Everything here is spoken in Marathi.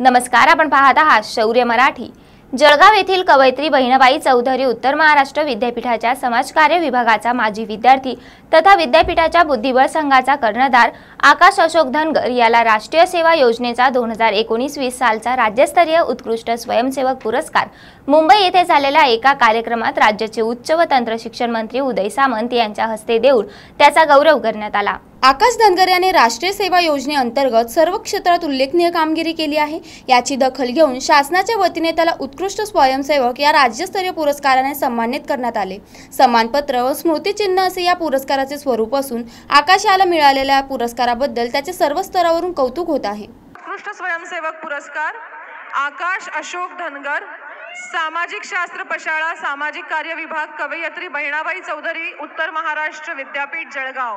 नमस्कार आपण पाहत आहात शौर्य मराठी जळगाव येथील कवयत्री बहिणाबाई चौधरी उत्तर महाराष्ट्र विद्यापीठाच्या समाजकार्य विभागाचा माजी विद्यार्थी तथा विद्यापीठाच्या बुद्धिबळ संघाचा कर्णधार आकाश अशोक धनगर याला राष्ट्रीय सेवा योजनेचा दोन हजार एकोणीस वीस सालचा राज्यस्तरीय उत्कृष्ट स्वयंसेवक पुरस्कार मुंबई येथे झालेल्या एका कार्यक्रमात राज्याचे उच्च व तंत्रशिक्षण मंत्री उदय सामंत यांच्या हस्ते देऊन त्याचा गौरव करण्यात आला आकाश धनगर याने राष्ट्रीय सेवा योजनेअंतर्गत सर्व क्षेत्रात उल्लेखनीय कामगिरी केली आहे याची दखल घेऊन शासनाच्या वतीने त्याला उत्कृष्ट स्वयंसेवक या राज्यस्तरीय पुरस्काराने सन्मानित करण्यात आले सन्मानपत्र व स्मृतिचिन्ह असे या पुरस्काराचे स्वरूप असून आकाश याला मिळालेल्या पुरस्काराबद्दल त्याचे सर्व स्तरावरून कौतुक होत आहे उत्कृष्ट स्वयंसेवक पुरस्कार आकाश अशोक धनगर सामाजिक शास्त्र पशाळा सामाजिक कार्य विभाग कवयत्री बहिणाबाई चौधरी उत्तर महाराष्ट्र विद्यापीठ जळगाव